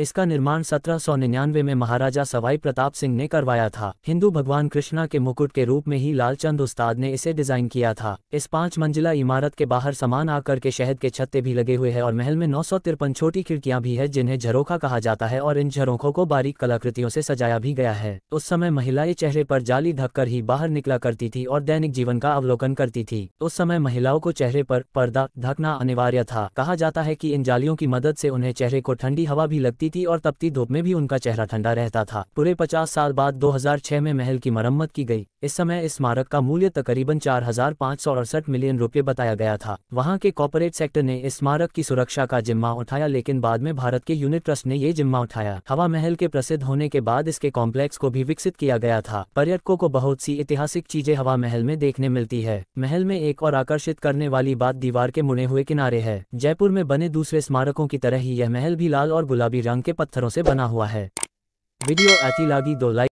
इसका निर्माण सत्रह सौ निन्यानवे में महाराजा सवाई प्रताप सिंह ने करवाया था हिंदू भगवान कृष्णा के मुकुट के रूप में ही लालचंद उस्ताद ने इसे डिजाइन किया था इस पांच मंजिला इमारत के बाहर समान आकर के शहद के छत्ते भी लगे हुए हैं और महल में नौ सौ तिरपन छोटी खिड़कियां भी है जिन्हें झरोखा कहा जाता है और इन झरोखों को बारीक कलाकृतियों से सजाया भी गया है उस समय महिलाएं चेहरे पर जाली ढककर ही बाहर निकला करती थी और दैनिक जीवन का अवलोकन करती थी उस समय महिलाओं को चेहरे पर पर्दा ढकना अनिवार्य था कहा जाता है की इन जालियों की मदद से उन्हें चेहरे को ठंडी हवा भी लगती लगती थी और तपती धूप में भी उनका चेहरा ठंडा रहता था पूरे पचास साल बाद 2006 में महल की मरम्मत की गई इस समय इस स्मारक का मूल्य तकरीबन चार मिलियन रूपए बताया गया था वहाँ के कॉपोरेट सेक्टर ने इस स्मारक की सुरक्षा का जिम्मा उठाया लेकिन बाद में भारत के यूनिट ट्रस्ट ने ये जिम्मा उठाया हवा महल के प्रसिद्ध होने के बाद इसके कॉम्प्लेक्स को भी विकसित किया गया था पर्यटकों को बहुत सी ऐतिहासिक चीजें हवा महल में देखने मिलती है महल में एक और आकर्षित करने वाली बात दीवार के मुड़े हुए किनारे है जयपुर में बने दूसरे स्मारकों की तरह ही यह महल भी लाल और गुलाबी रंग रंग के पत्थरों से बना हुआ है वीडियो अति लागी दो लाइक